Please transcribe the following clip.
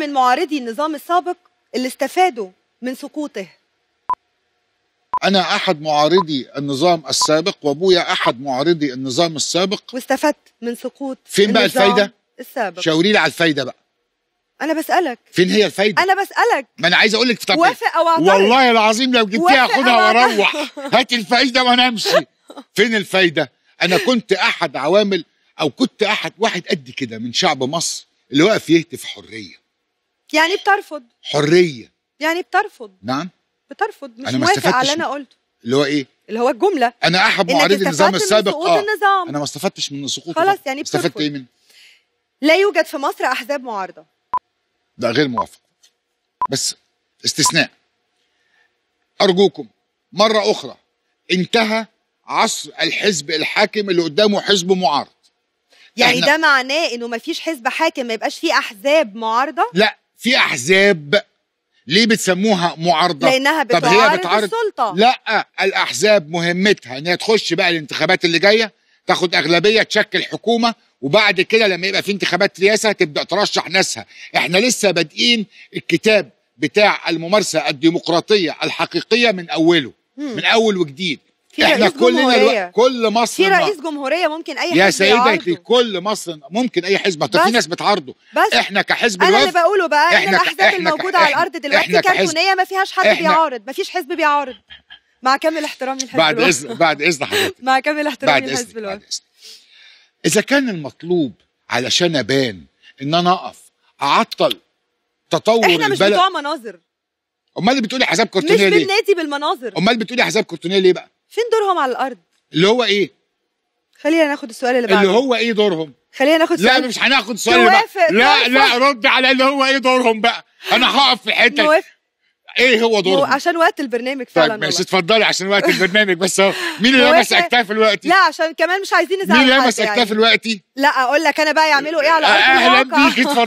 من معارضي النظام السابق اللي استفادوا من سقوطه أنا أحد معارضي النظام السابق وأبويا أحد معارضي النظام السابق واستفدت من سقوط فين بقى الفايدة؟ السابق شاوري لي على الفايدة بقى أنا بسألك فين هي الفايدة؟ أنا بسألك ما أنا عايز أقول لك طب وافق أو أعترض والله العظيم لو جبتيها خدها وأروح هات الفايدة وأنا أمشي فين الفايدة؟ أنا كنت أحد عوامل أو كنت أحد واحد قد كده من شعب مصر اللي واقف يهتف حرية يعني بترفض حريه يعني بترفض نعم بترفض مش أنا موافق على اللي انا قلته اللي هو ايه اللي هو الجمله انا احد معارضي النظام السابق اه النظام. انا ما استفدتش من سقوط خلاص يعني بترفض. استفدت ايه من لا يوجد في مصر احزاب معارضه ده غير موافق بس استثناء ارجوكم مره اخرى انتهى عصر الحزب الحاكم اللي قدامه حزب معارض يعني ده معناه انه ما فيش حزب حاكم ما يبقاش فيه احزاب معارضه لا في احزاب ليه بتسموها معارضه لانها بتعارض, طب هي بتعارض السلطه لا الاحزاب مهمتها ان هي تخش بقى الانتخابات اللي جايه تاخد اغلبيه تشكل حكومه وبعد كده لما يبقى في انتخابات رئاسه تبدا ترشح ناسها احنا لسه بادئين الكتاب بتاع الممارسه الديمقراطيه الحقيقيه من اوله من اول وجديد في احنا رئيس كلنا جمهورية. كل مصر في رئيس جمهوريه ممكن اي يا سيدتي كل مصر ممكن اي حزب بس في ناس بتعارضه بس احنا كحزب انا اللي بقوله بقى احنا, احنا الاحزاب الموجوده على الارض دلوقتي كرتونيه ما فيهاش حد بيعارض ما فيش حزب بيعارض مع كامل احترامي لحزب بعد اذن بعد اذن حضرتك مع كامل احترامي لحزب الوفد اذا كان المطلوب علشان ابان ان انا اقف اعطل تطور احنا مش بتوع مناظر امال بتقولي حساب كرتونيه ليه مش بالنادي بالمناظر امال بتقولي حساب كرتونيه ليه بقى فين دورهم على الارض اللي هو ايه خلينا ناخد السؤال اللي بعده اللي هو ايه دورهم خلينا ناخد سؤال لا مش هناخد سؤال بقى لا لا رد على اللي هو ايه دورهم بقى انا هقف في حته ايه هو دورهم عشان وقت البرنامج فعلا طيب ماشي اتفضلي عشان وقت البرنامج بس اهو مين اللي لمس اكتاف الوقت لا عشان كمان مش عايزين نزعل مين اللي لمس يعني. اكتاف الوقت لا اقول لك انا بقى يعملوا ايه على ارض اهلا بيك اتفضلي